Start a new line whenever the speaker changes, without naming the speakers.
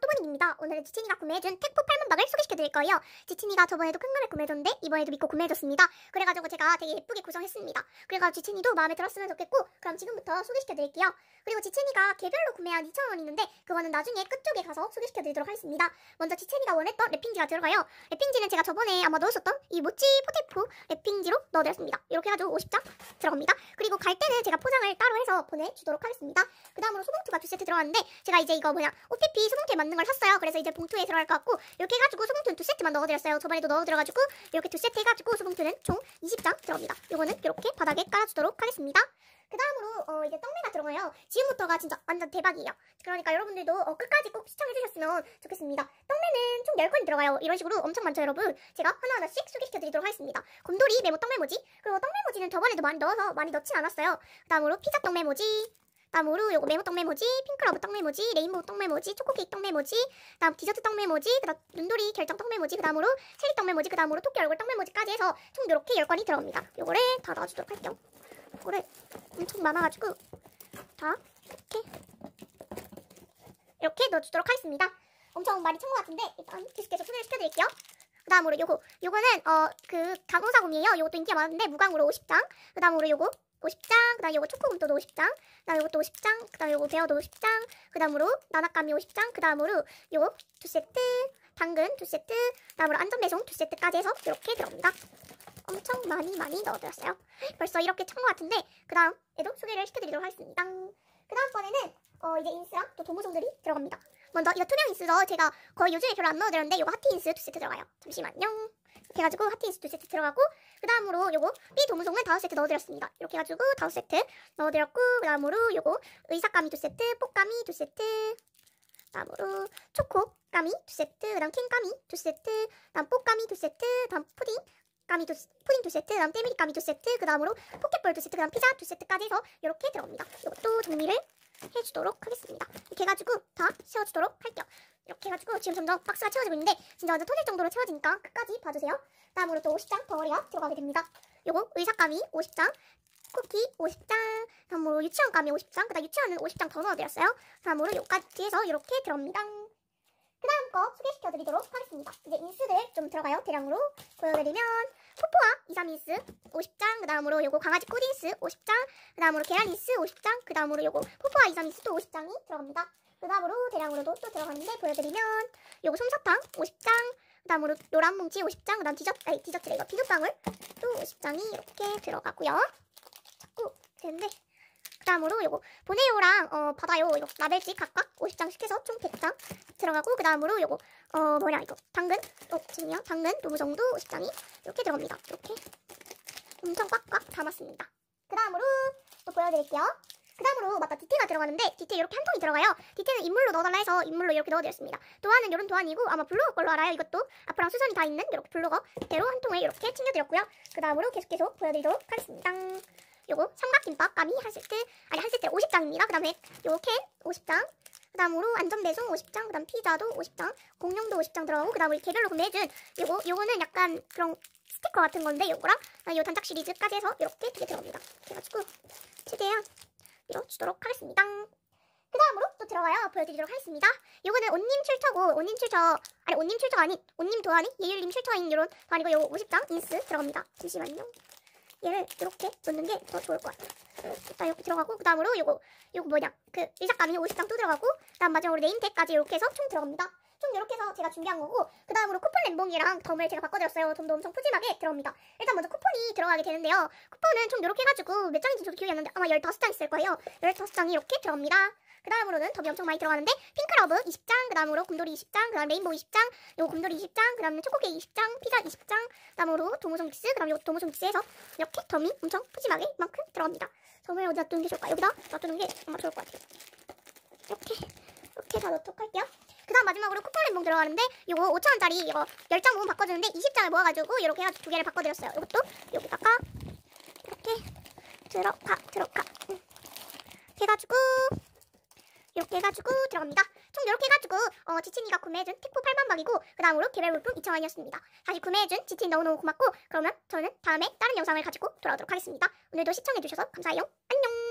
또모닝입니다 오늘은 지친이가 구매해준 택포 팔문박을 소개시켜드릴 거예요 지친이가 저번에도 큰 거를 구매해줬는데 이번에도 믿고 구매해줬습니다 그래가지고 제가 되게 예쁘게 구성했습니다 그래가지고 지친이도 마음에 들었으면 좋겠고 그럼 지금부터 소개시켜드릴게요 그리고 지친이가 개별로 구매한 2,000원 있는데 그거는 나중에 끝쪽에 가서 소개시켜드리도록 하겠습니다 먼저 지친이가 원했던 랩핑지가 들어가요 랩핑지는 제가 저번에 아마 넣었었던 이 모찌 포테프 랩핑지로 넣어드렸습니다 이렇게 해가지고 50장 들어갑니다 그리고 갈 때는 제가 포장을 따로 해서 보내주도록 하겠습니다 그 다음으로 소봉투가 두 세트 들어갔는데 제가 이제 이거 뭐냐 OPP 소봉투에 맞는 걸 샀어요. 그래서 이제 봉투에 들어갈 것 같고 이렇게 해가지고 소봉투는두 세트만 넣어드렸어요. 저번에도 넣어들어가지고 이렇게 두 세트 해가지고 소봉투는총 20장 들어옵니다. 이거는 이렇게 바닥에 깔아주도록 하겠습니다. 그 다음으로 어, 이제 떡메가 들어가요. 지금부터가 진짜 완전 대박이에요. 그러니까 여러분들도 어, 끝까지 꼭 시청해주셨으면 좋겠습니다. 떡메는 총 10권이 들어가요. 이런 식으로 엄청 많죠 여러분. 제가 하나하나씩 소개시켜드리도록 하겠습니다. 곰돌이 메모 떡메모지 그리고 떡메모지는 저번에도 많이 넣어서 많이 넣진 않았어요. 그 다음으로 피자 떡메모지 마모루 요거 메모 떡 메모지, 핑크러브 떡 메모지, 레인보우 떡 메모지, 초코케이크 떡 메모지, 그다음 디저트 떡 메모지, 그다음 눈돌이 결정 떡 메모지, 그다음으로 체리떡 메모지, 그다음으로 토끼 얼굴 떡 메모지까지 해서 총 이렇게 10건이 들어옵니다. 요거를 다 넣어주도록 할게요. 요거를 엄청 많아가지고 다 이렇게 이렇게 넣어주도록 하겠습니다. 엄청 많이 찬 것 같은데 일단 계속해서 소개를 시켜드릴게요. 그 다음으로 요거 요거는 어 그 가공사공이에요 요것도 인기가 많은데 무광으로 50장 그 다음으로 요거 50장, 그 다음 이거 초코금도 50장, 그 다음 이것도 50장, 그 다음 이거 베어도 50장, 그 다음으로 나나까미 50장, 그 다음으로 요거 두 세트, 당근 두 세트, 그 다음으로 안전배송 두 세트까지 해서 이렇게 들어옵니다. 엄청 많이 많이 넣어드렸어요. 벌써 이렇게 찬 것 같은데 그 다음 에도 소개를 시켜드리도록 하겠습니다. 그 다음번에는 어 이제 인스랑 또 도무송들이 들어갑니다. 먼저 이거 투명 인스죠. 제가 거의 요즘에 별로 안 넣어드렸는데 이거 하트 인스 두 세트 들어가요. 잠시만요. 이렇게 해가지고 하트이스 두 세트 들어가고 그 다음으로 요거 B 도무송은 다섯 세트 넣어드렸습니다. 이렇게 해가지고 다섯 세트 넣어드렸고 그 다음으로 요거 의사까미 두 세트, 뽀까미 두 세트 그 다음으로 초코 까미 두 세트, 그 다음 캔 까미 두 세트, 그 다음 뽀 까미 두 세트, 그 다음 푸딩 까미 두, 푸딩 두 세트, 그 다음 때밀이 까미 두 세트, 그 다음으로 포켓볼 두 세트, 그 다음 피자 두 세트까지 해서 이렇게 들어옵니다. 이것도 정리를 해주도록 하겠습니다. 이렇게 해가지고 다 세워주도록 할게요. 이렇게 해가지고 지금 점점 박스가 채워지고 있는데 진짜 완전 터질 정도로 채워지니까 끝까지 봐주세요. 다음으로 또 50장 덩어리가 들어가게 됩니다. 요거 의사감이 50장, 쿠키 50장, 다음으로 유치원감이 50장, 그다음 유치원은 50장 더 넣어드렸어요. 다음으로 요까지 해서 이렇게 들어옵니다. 그 다음 거 소개시켜 드리도록 하겠습니다. 이제 인스들 좀 들어가요. 대량으로 보여드리면 포포아 23인스 50장 그 다음으로 요거 강아지 코딩스 50장 그 다음으로 계란인스 50장 그 다음으로 요거 포포아 23인스 또 50장이 들어갑니다. 그 다음으로 대량으로도 또 들어가는데 보여드리면 요거 솜사탕 50장 그 다음으로 노란 뭉치 50장 그 다음 디저트, 아니 디저트래 이거 비눗방울 또 50장이 이렇게 들어가고요. 자꾸 되는데 그다음으로 요거 보내요랑 어, 받아요 이거 라벨지 각각 50장씩 해서 총 100장 들어가고 그다음으로 요거 어 뭐냐 이거 당근 어 지금요 당근 노무정도 50장이 이렇게 들어갑니다 이렇게 엄청 꽉꽉 담았습니다 그 다음으로 또 보여드릴게요 그 다음으로 맞다 디테가 들어가는데 디테 이렇게 한 통이 들어가요 디테는 인물로 넣어달라 해서 인물로 이렇게 넣어드렸습니다 도안은 이런 도안이고 아마 블루거 걸로 알아요 이것도 앞으랑 수선이 다 있는 이렇게 블루거 대로 한 통에 이렇게 챙겨드렸고요 그 다음으로 계속 계속 보여드리도록 하겠습니다 요거 삼각김밥 까미 하실 때 아니 하실 때 50장입니다. 그 다음에 요캔 50장 그 다음으로 안전배송 50장 그 다음 피자도 50장 공룡도 50장 들어가고 그 다음 우리 개별로 구매해준 요거 요거는 약간 그런 스티커 같은 건데 요거랑 아, 요 단짝 시리즈까지 해서 이렇게 되게 들어갑니다. 그래가지고 최대한 밀어주도록 하겠습니다. 그 다음으로 또 들어가요. 보여드리도록 하겠습니다. 요거는 온님 출처고 온님 출처 아니 온님 출처가 아닌 온님 도안이 예율님 출처인 요런 도안이고 요거 50장 인스 들어갑니다. 잠시만요. 얘를 이렇게 넣는게 더 좋을 것 같아요. 일단 어, 이렇게 들어가고 그 다음으로 요거 요거 뭐냐 그 일삭감이 50장 또 들어가고 그 다음 마지막으로 네임택까지 이렇게 해서 총 들어갑니다. 총 이렇게 해서 제가 준비한 거고 그 다음으로 쿠폰 램봉이랑 덤을 제가 바꿔드렸어요. 덤도 엄청 푸짐하게 들어옵니다. 일단 먼저 쿠폰이 들어가게 되는데요. 쿠폰은 총 이렇게 해가지고 몇 장인지 저도 기억이 안 나는데 아마 15장 있을 거예요. 15장이 이렇게 들어옵니다. 그 다음으로는 덤이 엄청 많이 들어가는데 핑크러브 20장, 그 다음으로 곰돌이 20장, 그 다음 레인보우 20장, 요 곰돌이 20장, 그 다음에 초코케 20장, 피자 20장, 그 다음으로 도모송믹스그 다음 요도모송믹스해서 이렇게 덤이 엄청 푸짐하게 이만큼 들어갑니다. 점을 어디다 두는 게 좋을까? 여기다 놔두는 게 아마 좋을 것 같아요. 이렇게 이렇게 다 넣도록 할게요. 그다음 마지막으로 쿠폰 랜봉 들어가는데 이거 5천원짜리 이거 10장 모으면 바꿔주는데 20장을 모아가지고 이렇게 해가지고 두 개를 바꿔드렸어요 이것도 여기다가 이렇게 들어가 들어가 이렇게 해가지고 이렇게 해가지고 들어갑니다 총 이렇게 해가지고 어, 지친이가 구매해준 택포 8만박이고 그 다음으로 개별 물품 2천원이었습니다 다시 구매해준 지친 이 너무너무 고맙고 그러면 저는 다음에 다른 영상을 가지고 돌아오도록 하겠습니다 오늘도 시청해주셔서 감사해요 안녕